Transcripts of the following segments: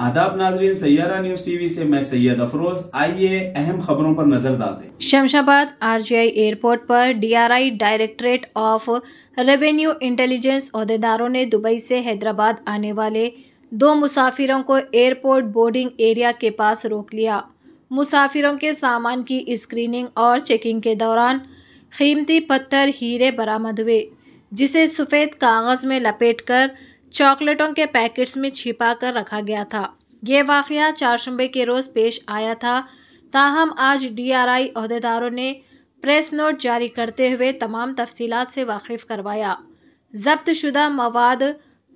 आदाब नाजरीन Saiyaara news TV से मैं सैयद अफरोज आइए अहम खबरों पर नजर डालते आर शमशाबाद आरजीआई एयरपोर्ट पर DRI directorate of revenue intelligence अहदेदारों ने दुबई से हैदराबाद आने वाले दो मुसाफिरों को एयरपोर्ट बोर्डिंग एरिया के पास रोक लिया मुसाफिरों के सामान की स्क्रीनिंग और चेकिंग के दौरान कीमती पत्थर हीरे बरामद हुए जिसे सफ़ेद कागज़ में लपेटकर चॉकलेटों के पैकेट्स में छिपा कर रखा गया था ये वाक़ चारशंबे के रोज़ पेश आया था ताहम आज डी आर आई अहदेदारों ने प्रेस नोट जारी करते हुए तमाम तफसीत से वाकिफ करवाया जब्त शुदा मवाद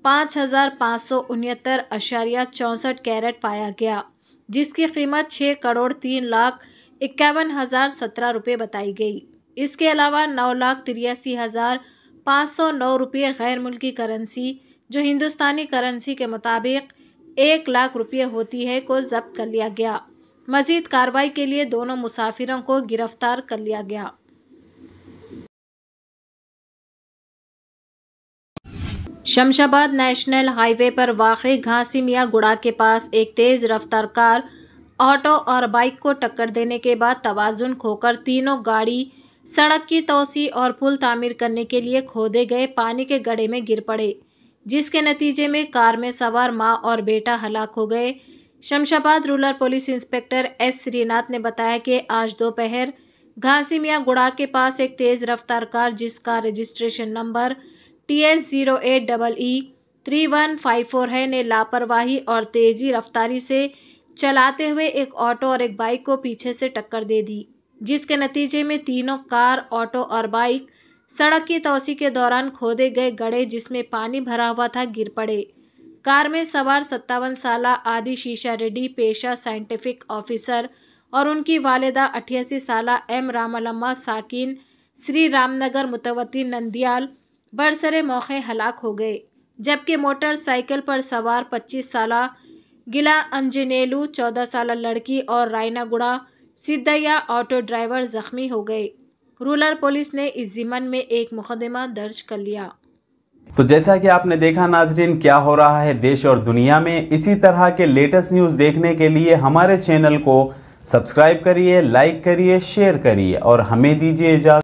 पाँच हज़ार पाँच सौ उनहत्तर अशारिया चौंसठ कैरेट पाया गया जिसकी कीमत छः करोड़ तीन लाख इक्यावन हज़ार सत्रह रुपये बताई गई इसके अलावा नौ लाख तिरासी हज़ार पाँच सौ नौ रुपये गैर मुल्की करेंसी जो हिंदुस्तानी करेंसी के मुताबिक एक लाख रुपये होती है को जब्त कर लिया गया मजीद कार्रवाई के लिए दोनों मुसाफिरों को गिरफ्तार कर लिया गया शमशाबाद नेशनल हाईवे पर वाक़ घासी मियाँ गुड़ा के पास एक तेज़ रफ्तार कार ऑटो और बाइक को टक्कर देने के बाद तोज़ुन खोकर तीनों गाड़ी सड़क की तोसी और पुल तामीर करने के लिए खोदे गए पानी के गड्ढे में गिर पड़े जिसके नतीजे में कार में सवार मां और बेटा हलाक हो गए Shamshabad rural police inspector S Srinath ने बताया कि आज दोपहर घासी मियाँ गुड़ा के पास एक तेज़ रफ्तार कार जिसका registration number T S zero eight double E three one five four है ने लापरवाही और तेज़ी रफ्तारी से चलाते हुए एक ऑटो और एक बाइक को पीछे से टक्कर दे दी जिसके नतीजे में तीनों कार ऑटो और बाइक सड़क की तोसी के दौरान खोदे गए गड़े जिसमें पानी भरा हुआ था गिर पड़े कार में सवार सत्तावन साल आदि शीशा रेड्डी पेशा साइंटिफिक ऑफिसर और उनकी वालदा अठासी साल एम रामलम्मा साकिन श्री रामनगर मुतवती नंदियाल बरसरे मौके हलाक हो गए जबकि मोटरसाइकिल पर सवार 25 साल गिला अंजनेलू 14 साल लड़की और रायनागुड़ा सिद्धैया ऑटो ड्राइवर जख्मी हो गए रूरल पुलिस ने इस जिमन में एक मुकदमा दर्ज कर लिया तो जैसा कि आपने देखा नाजरीन क्या हो रहा है देश और दुनिया में इसी तरह के लेटेस्ट न्यूज़ देखने के लिए हमारे चैनल को सब्सक्राइब करिए लाइक करिए शेयर करिए और हमें दीजिए इजाज़त